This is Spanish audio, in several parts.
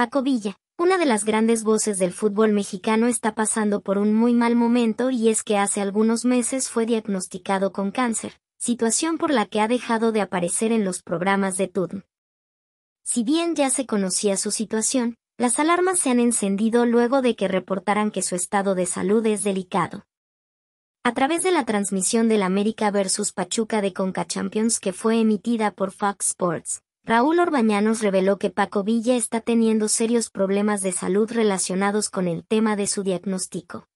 Paco Villa, una de las grandes voces del fútbol mexicano está pasando por un muy mal momento y es que hace algunos meses fue diagnosticado con cáncer, situación por la que ha dejado de aparecer en los programas de TUDN. Si bien ya se conocía su situación, las alarmas se han encendido luego de que reportaran que su estado de salud es delicado. A través de la transmisión del América vs Pachuca de Conca Champions que fue emitida por Fox Sports, Raúl Orbañanos reveló que Paco Villa está teniendo serios problemas de salud relacionados con el tema de su diagnóstico.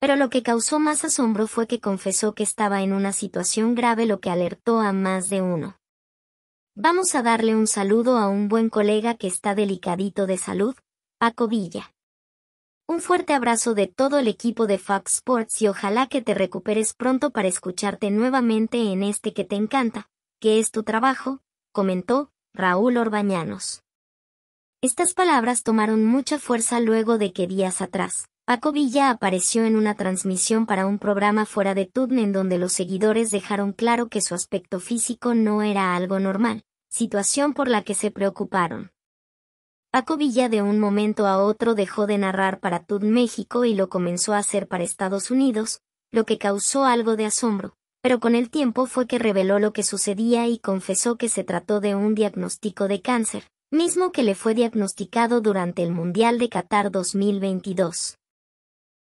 Pero lo que causó más asombro fue que confesó que estaba en una situación grave lo que alertó a más de uno. Vamos a darle un saludo a un buen colega que está delicadito de salud, Paco Villa. Un fuerte abrazo de todo el equipo de Fox Sports y ojalá que te recuperes pronto para escucharte nuevamente en este que te encanta, que es tu trabajo, comentó Raúl Orbañanos. Estas palabras tomaron mucha fuerza luego de que días atrás, Paco Villa apareció en una transmisión para un programa fuera de TUDN en donde los seguidores dejaron claro que su aspecto físico no era algo normal, situación por la que se preocuparon. Paco Villa de un momento a otro dejó de narrar para Tud México y lo comenzó a hacer para Estados Unidos, lo que causó algo de asombro, pero con el tiempo fue que reveló lo que sucedía y confesó que se trató de un diagnóstico de cáncer, mismo que le fue diagnosticado durante el Mundial de Qatar 2022.